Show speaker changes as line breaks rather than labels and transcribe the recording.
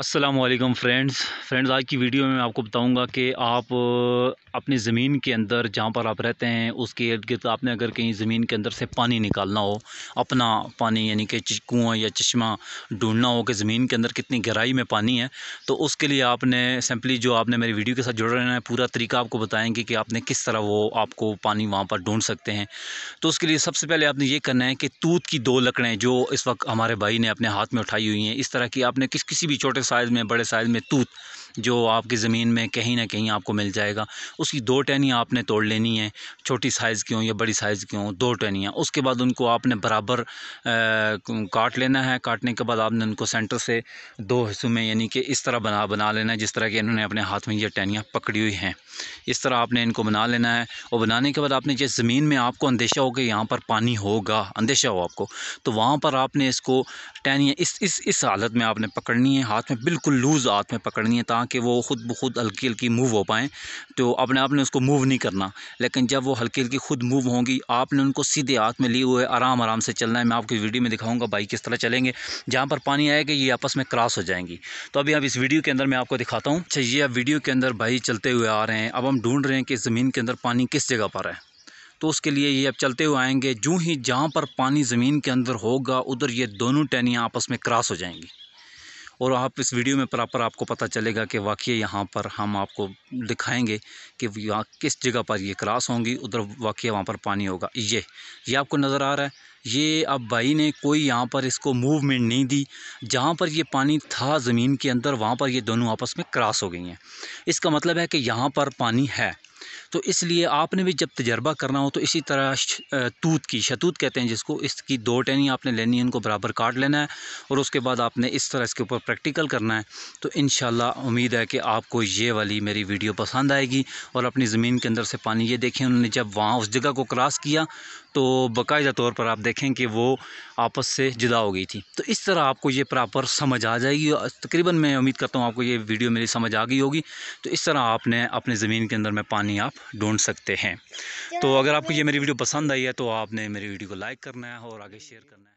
Aslam friends friends आज की video में मैं आपको बताऊंगा कि आप अपनी ज़मीन के अंदर जहाँ पर आप रहते हैं उसके इर्द गिर्द आपने अगर कहीं ज़मीन के अंदर से पानी निकालना हो अपना पानी यानी कि कुआँ या चश्मा ढूंढना हो कि ज़मीन के अंदर कितनी गहराई में पानी है तो उसके लिए आपने सिंपली जो आपने मेरी वीडियो के साथ जुड़ रहना है पूरा तरीका आपको बताएँगे कि आपने किस तरह वो आपको पानी वहाँ पर ढूँढ सकते हैं तो उसके लिए सबसे पहले आपने ये करना है कि तूत की दो लकड़ें जो इस वक्त हमारे भाई ने अपने हाथ में उठाई हुई हैं इस तरह की आपने किस किसी भी छोटे साइज़ में बड़े साइज़ में तूत जो आपकी ज़मीन में कहीं ना कहीं आपको मिल जाएगा उसकी दो टहनियाँ आपने तोड़ लेनी है छोटी साइज़ की हों या बड़ी साइज़ की हों दो टहनियाँ उसके बाद उनको आपने बराबर काट लेना है काटने के बाद आपने उनको सेंटर से दो हिस्सों में यानी कि इस तरह बना बना लेना है जिस तरह कि इन्होंने अपने हाथ में ये टहनियाँ पकड़ी हुई हैं इस तरह आपने इनको बना लेना है और बनाने के बाद आपने जिस ज़मीन में आपको अंदेशा हो कि यहाँ पर पानी होगा अंदेशा हो आपको तो वहाँ पर आपने इसको टहनियाँ इस इस इस हालत में आपने पकड़नी है हाथ में बिल्कुल लूज़ हाथ में पकड़नी है ताकि ताकि वो ख़ुद ब खुद हल्की हल्की मूव हो पाएँ तो अपने आप ने उसको मूव नहीं करना लेकिन जब वो हल्की हल्की खुद मूव होंगी आपने उनको सीधे हाथ में लिए हुए आराम आराम से चलना है मैं आपको वीडियो में दिखाऊंगा बाइक किस तरह चलेंगे जहाँ पर पानी आएगा ये आपस में क्रॉस हो जाएंगी तो अभी आप इस वीडियो के अंदर मैं आपको दिखाता हूँ अच्छा ये वीडियो के अंदर भाई चलते हुए आ रहे हैं अब हम ढूंढ रहे हैं कि ज़मीन के अंदर पानी किस जगह पर है तो उसके लिए ये अब चलते हुए आएंगे जूँ ही जहाँ पर पानी ज़मीन के अंदर होगा उधर ये दोनों टहनियाँ आपस में क्रॉस हो जाएंगी और आप इस वीडियो में प्रॉपर आपको पता चलेगा कि वाकई यहाँ पर हम आपको दिखाएंगे कि यहाँ किस जगह पर ये क्रॉस होंगी उधर वाकई वहाँ पर पानी होगा ये ये आपको नज़र आ रहा है ये अब भाई ने कोई यहाँ पर इसको मूवमेंट नहीं दी जहाँ पर ये पानी था ज़मीन के अंदर वहाँ पर ये दोनों आपस में क्रॉस हो गई हैं इसका मतलब है कि यहाँ पर पानी है तो इसलिए आपने भी जब तजर्बा करना हो तो इसी तरह तूत की शतूत कहते हैं जिसको इसकी दो टहनी आपने लेनी है उनको बराबर काट लेना है और उसके बाद आपने इस तरह इसके ऊपर प्रैक्टिकल करना है तो इन उम्मीद है कि आपको ये वाली मेरी वीडियो पसंद आएगी और अपनी ज़मीन के अंदर से पानी ये देखें उन्होंने जब वहाँ उस जगह को क्रॉस किया तो बाकायदा तौर पर आप देखें कि वो आपस से जुदा हो गई थी तो इस तरह आपको ये प्रॉपर समझ आ जाएगी तकरीबन मैं उम्मीद करता हूँ आपको ये वीडियो मेरी समझ आ गई होगी तो इस तरह आपने अपने ज़मीन के अंदर में पानी आप ढूंढ सकते हैं तो अगर आपको ये मेरी वीडियो पसंद आई है तो आपने मेरी वीडियो को लाइक करना है और आगे शेयर करना है